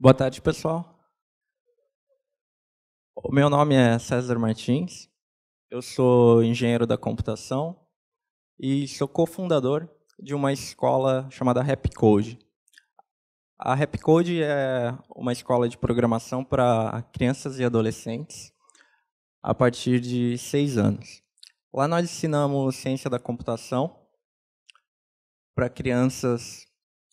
Boa tarde, pessoal. O meu nome é César Martins, eu sou engenheiro da computação e sou cofundador de uma escola chamada RapCode. A RapCode é uma escola de programação para crianças e adolescentes a partir de seis anos. Lá nós ensinamos ciência da computação para crianças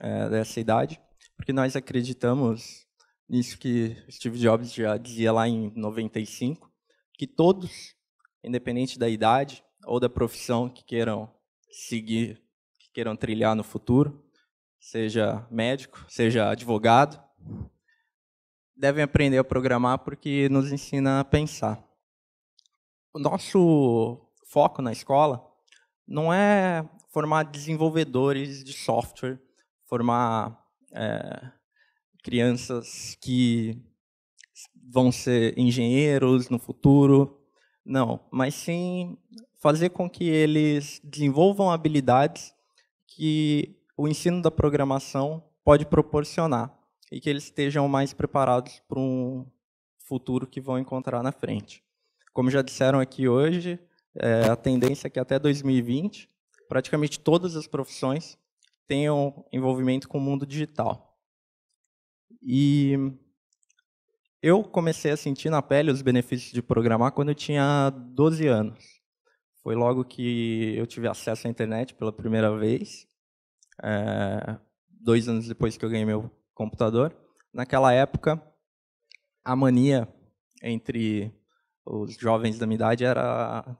é, dessa idade porque nós acreditamos nisso que Steve Jobs já dizia lá em 95, que todos, independente da idade ou da profissão que queiram seguir, que queiram trilhar no futuro, seja médico, seja advogado, devem aprender a programar porque nos ensina a pensar. O nosso foco na escola não é formar desenvolvedores de software, formar é, crianças que vão ser engenheiros no futuro, não, mas sim fazer com que eles desenvolvam habilidades que o ensino da programação pode proporcionar e que eles estejam mais preparados para um futuro que vão encontrar na frente. Como já disseram aqui hoje, é, a tendência é que até 2020, praticamente todas as profissões tenham envolvimento com o mundo digital. E eu comecei a sentir na pele os benefícios de programar quando eu tinha 12 anos. Foi logo que eu tive acesso à internet pela primeira vez, é, dois anos depois que eu ganhei meu computador. Naquela época, a mania entre os jovens da minha idade era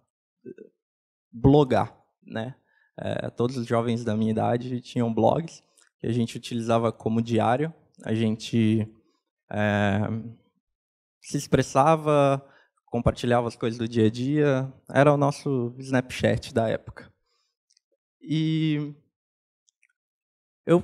blogar, né? É, todos os jovens da minha idade tinham blogs que a gente utilizava como diário. A gente é, se expressava, compartilhava as coisas do dia a dia. Era o nosso Snapchat da época. E eu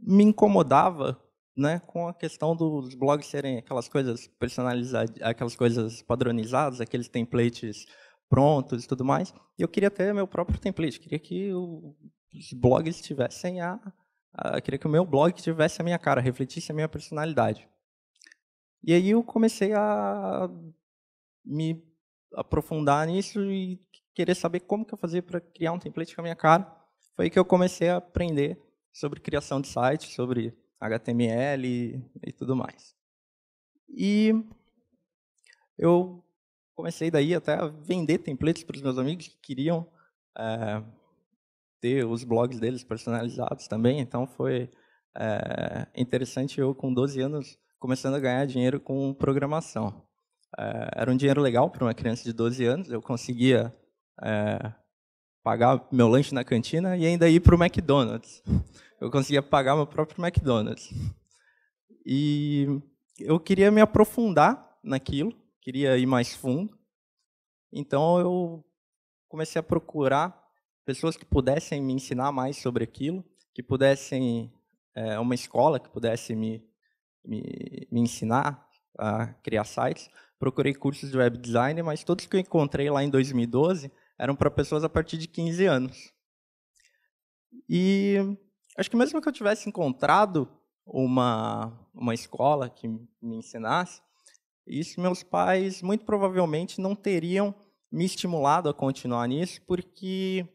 me incomodava né, com a questão dos blogs serem aquelas coisas personalizadas, aquelas coisas padronizadas, aqueles templates prontos e tudo mais. E eu queria ter meu próprio template, queria que os blogs tivessem a, a queria que o meu blog tivesse a minha cara, refletisse a minha personalidade. E aí eu comecei a me aprofundar nisso e querer saber como que eu fazia para criar um template com a minha cara. Foi aí que eu comecei a aprender sobre criação de site, sobre HTML e, e tudo mais. E eu comecei daí até a vender templates para os meus amigos que queriam é, ter os blogs deles personalizados também. Então foi é, interessante eu, com 12 anos, começando a ganhar dinheiro com programação. É, era um dinheiro legal para uma criança de 12 anos, eu conseguia pagar meu lanche na cantina e ainda ir para o McDonald's. Eu conseguia pagar meu próprio McDonald's. E eu queria me aprofundar naquilo, queria ir mais fundo. Então eu comecei a procurar pessoas que pudessem me ensinar mais sobre aquilo, que pudessem é, uma escola que pudesse me, me, me ensinar a criar sites. Procurei cursos de web design, mas todos que eu encontrei lá em 2012 eram para pessoas a partir de 15 anos. E acho que mesmo que eu tivesse encontrado uma, uma escola que me ensinasse, isso meus pais muito provavelmente não teriam me estimulado a continuar nisso, porque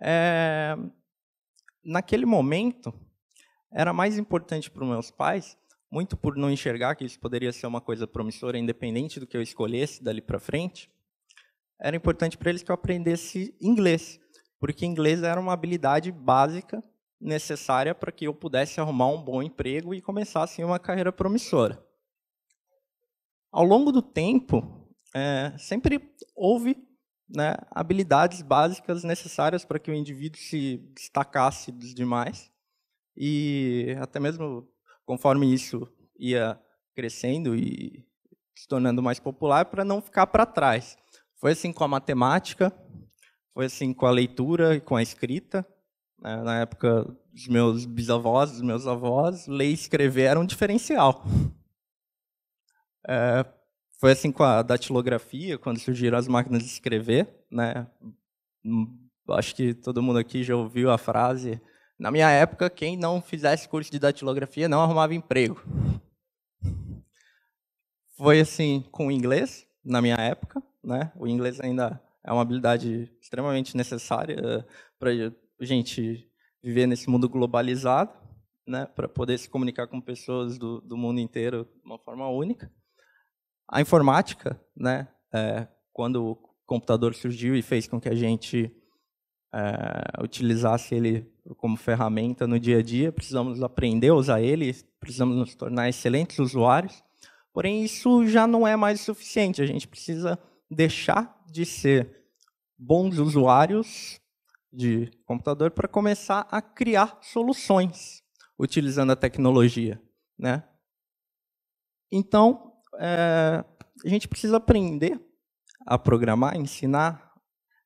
é, naquele momento era mais importante para os meus pais, muito por não enxergar que isso poderia ser uma coisa promissora, independente do que eu escolhesse dali para frente, era importante para eles que eu aprendesse inglês, porque inglês era uma habilidade básica necessária para que eu pudesse arrumar um bom emprego e começar assim uma carreira promissora. Ao longo do tempo, é, sempre houve né, habilidades básicas necessárias para que o indivíduo se destacasse dos demais. E até mesmo conforme isso ia crescendo e se tornando mais popular, para não ficar para trás. Foi assim com a matemática, foi assim com a leitura e com a escrita. Né. Na época dos meus bisavós, dos meus avós, ler e escrever era um diferencial. É, foi assim com a datilografia, quando surgiram as máquinas de escrever, né? Hum, acho que todo mundo aqui já ouviu a frase. Na minha época, quem não fizesse curso de datilografia não arrumava emprego. Foi assim com o inglês, na minha época, né? O inglês ainda é uma habilidade extremamente necessária eh, para a gente viver nesse mundo globalizado, né? Para poder se comunicar com pessoas do, do mundo inteiro de uma forma única. A informática, né, é, quando o computador surgiu e fez com que a gente é, utilizasse ele como ferramenta no dia a dia, precisamos aprender a usar ele, precisamos nos tornar excelentes usuários. Porém, isso já não é mais suficiente. A gente precisa deixar de ser bons usuários de computador para começar a criar soluções utilizando a tecnologia, né? Então, é, a gente precisa aprender a programar, ensinar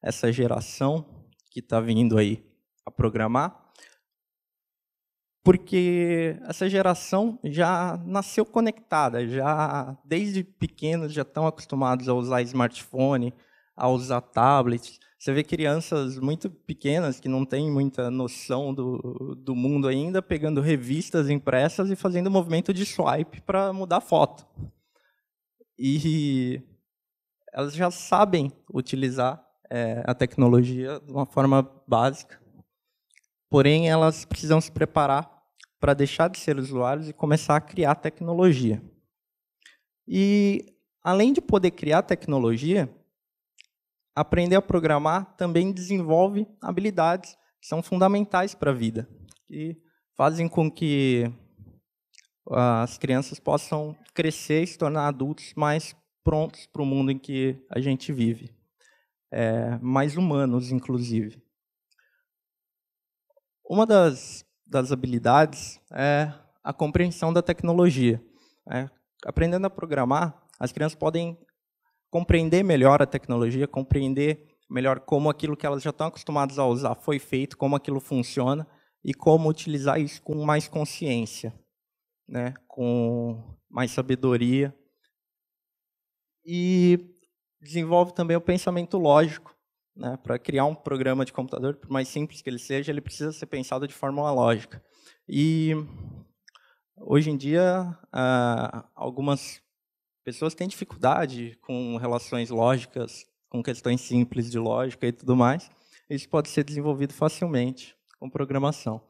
essa geração que está vindo aí a programar, porque essa geração já nasceu conectada, já desde pequenos já estão acostumados a usar smartphone, a usar tablets. Você vê crianças muito pequenas que não têm muita noção do, do mundo ainda, pegando revistas impressas e fazendo movimento de swipe para mudar foto. E elas já sabem utilizar é, a tecnologia de uma forma básica, porém elas precisam se preparar para deixar de ser usuários e começar a criar tecnologia. E além de poder criar tecnologia, aprender a programar também desenvolve habilidades que são fundamentais para a vida e fazem com que as crianças possam crescer e se tornar adultos mais prontos para o mundo em que a gente vive, é, mais humanos, inclusive. Uma das, das habilidades é a compreensão da tecnologia. É, aprendendo a programar, as crianças podem compreender melhor a tecnologia, compreender melhor como aquilo que elas já estão acostumadas a usar foi feito, como aquilo funciona e como utilizar isso com mais consciência né, com mais sabedoria. E desenvolve também o pensamento lógico. Né, para criar um programa de computador, por mais simples que ele seja, ele precisa ser pensado de forma lógica. E hoje em dia, ah, algumas pessoas têm dificuldade com relações lógicas, com questões simples de lógica e tudo mais. Isso pode ser desenvolvido facilmente com programação.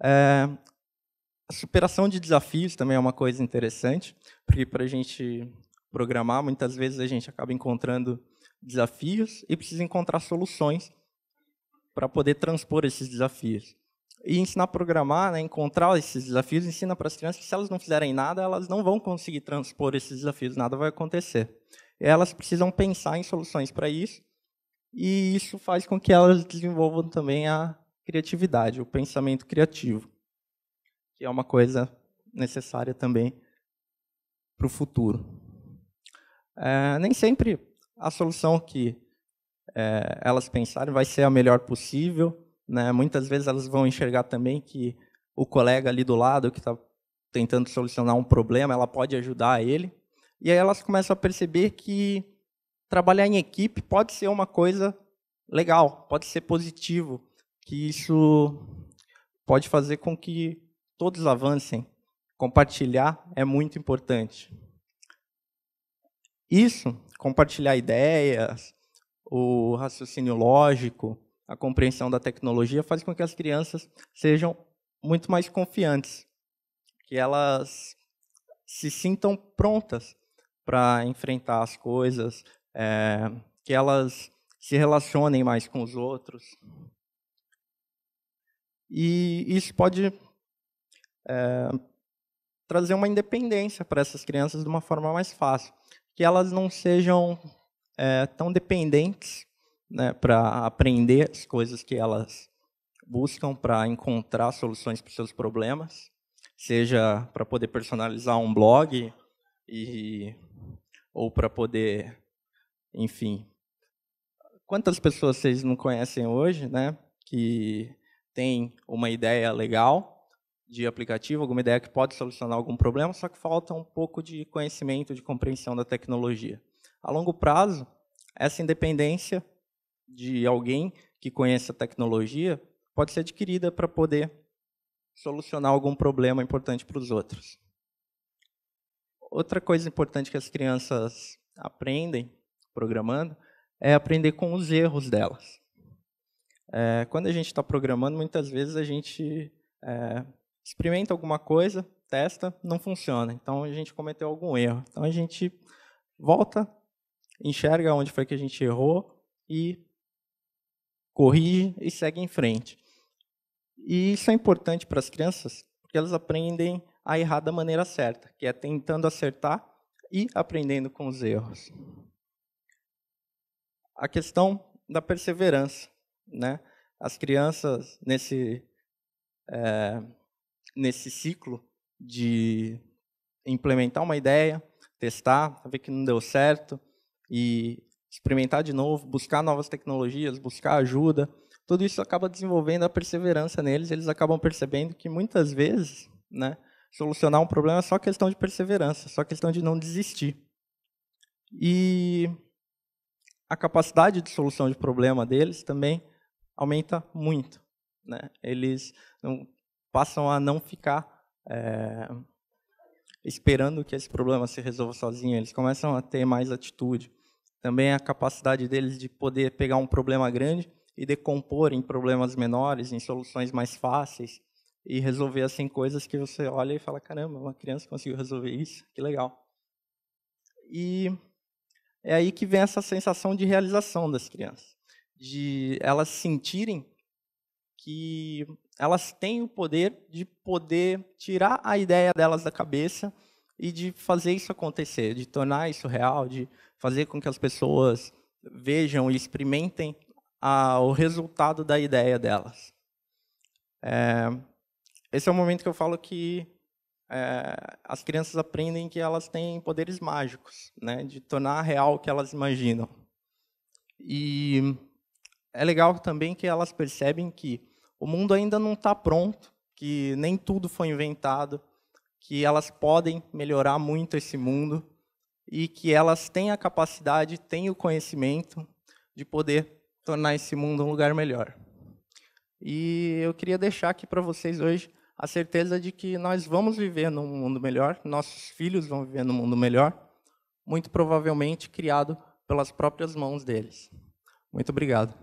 É, a superação de desafios também é uma coisa interessante, porque para a gente programar, muitas vezes a gente acaba encontrando desafios e precisa encontrar soluções para poder transpor esses desafios. E ensinar a programar, né, encontrar esses desafios, ensina para as crianças que se elas não fizerem nada, elas não vão conseguir transpor esses desafios, nada vai acontecer. E elas precisam pensar em soluções para isso, e isso faz com que elas desenvolvam também a criatividade, o pensamento criativo que é uma coisa necessária também para o futuro. É, nem sempre a solução que é, elas pensarem vai ser a melhor possível. Né? Muitas vezes elas vão enxergar também que o colega ali do lado que está tentando solucionar um problema, ela pode ajudar ele. E aí elas começam a perceber que trabalhar em equipe pode ser uma coisa legal, pode ser positivo, que isso pode fazer com que todos avancem, compartilhar é muito importante. Isso, compartilhar ideias, o raciocínio lógico, a compreensão da tecnologia, faz com que as crianças sejam muito mais confiantes, que elas se sintam prontas para enfrentar as coisas, é, que elas se relacionem mais com os outros. E isso pode é, trazer uma independência para essas crianças de uma forma mais fácil, que elas não sejam é, tão dependentes né, para aprender as coisas que elas buscam para encontrar soluções para seus problemas, seja para poder personalizar um blog e ou para poder, enfim, quantas pessoas vocês não conhecem hoje, né, que tem uma ideia legal de aplicativo, alguma ideia que pode solucionar algum problema, só que falta um pouco de conhecimento, de compreensão da tecnologia. A longo prazo, essa independência de alguém que conheça a tecnologia pode ser adquirida para poder solucionar algum problema importante para os outros. Outra coisa importante que as crianças aprendem programando é aprender com os erros delas. É, quando a gente está programando, muitas vezes a gente é, experimenta alguma coisa, testa, não funciona. Então a gente cometeu algum erro. Então a gente volta, enxerga onde foi que a gente errou e corrige e segue em frente. E isso é importante para as crianças, porque elas aprendem a errar da maneira certa, que é tentando acertar e aprendendo com os erros. A questão da perseverança, né? As crianças nesse é, nesse ciclo de implementar uma ideia, testar, ver que não deu certo e experimentar de novo, buscar novas tecnologias, buscar ajuda. Tudo isso acaba desenvolvendo a perseverança neles. Eles acabam percebendo que muitas vezes, né, solucionar um problema é só questão de perseverança, só questão de não desistir. E a capacidade de solução de problema deles também aumenta muito. Né? Eles não, passam a não ficar é, esperando que esse problema se resolva sozinho, eles começam a ter mais atitude. Também a capacidade deles de poder pegar um problema grande e decompor em problemas menores, em soluções mais fáceis e resolver assim coisas que você olha e fala caramba, uma criança conseguiu resolver isso, que legal. E é aí que vem essa sensação de realização das crianças, de elas sentirem que elas têm o poder de poder tirar a ideia delas da cabeça e de fazer isso acontecer, de tornar isso real, de fazer com que as pessoas vejam e experimentem a, o resultado da ideia delas. É, esse é o momento que eu falo que é, as crianças aprendem que elas têm poderes mágicos, né, de tornar real o que elas imaginam. E é legal também que elas percebem que o mundo ainda não está pronto, que nem tudo foi inventado, que elas podem melhorar muito esse mundo e que elas têm a capacidade, têm o conhecimento de poder tornar esse mundo um lugar melhor. E eu queria deixar aqui para vocês hoje a certeza de que nós vamos viver num mundo melhor, nossos filhos vão viver num mundo melhor, muito provavelmente criado pelas próprias mãos deles. Muito obrigado.